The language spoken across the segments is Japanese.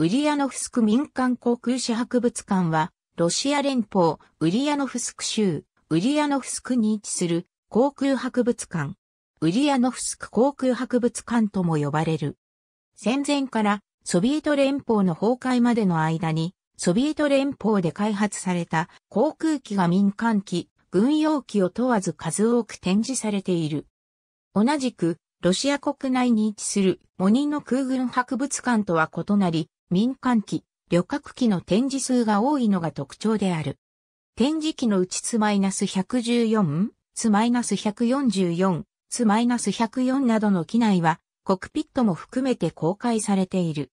ウリアノフスク民間航空史博物館は、ロシア連邦ウリアノフスク州ウリアノフスクに位置する航空博物館。ウリアノフスク航空博物館とも呼ばれる。戦前からソビエト連邦の崩壊までの間に、ソビエト連邦で開発された航空機が民間機、軍用機を問わず数多く展示されている。同じく、ロシア国内に位置するモニの空軍博物館とは異なり、民間機、旅客機の展示数が多いのが特徴である。展示機のうちツマイナス114、ツマイナス144、ツマイナス104などの機内は、コクピットも含めて公開されている。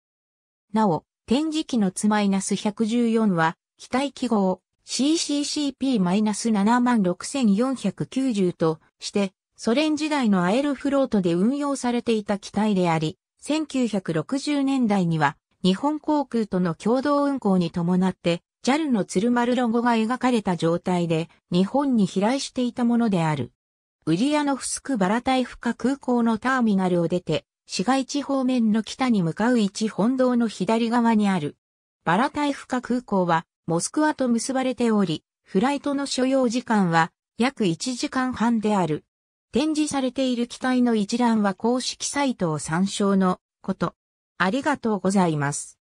なお、展示機のツマイナス114は、機体記号 CCCP-76490 として、ソ連時代のアエロフロートで運用されていた機体であり、1960年代には日本航空との共同運航に伴って、JAL の鶴丸ロゴが描かれた状態で、日本に飛来していたものである。ウリアノフスクバラタイフカ空港のターミナルを出て、市街地方面の北に向かう一本道の左側にある。バラタイフカ空港は、モスクワと結ばれており、フライトの所要時間は、約1時間半である。展示されている機体の一覧は公式サイトを参照のこと。ありがとうございます。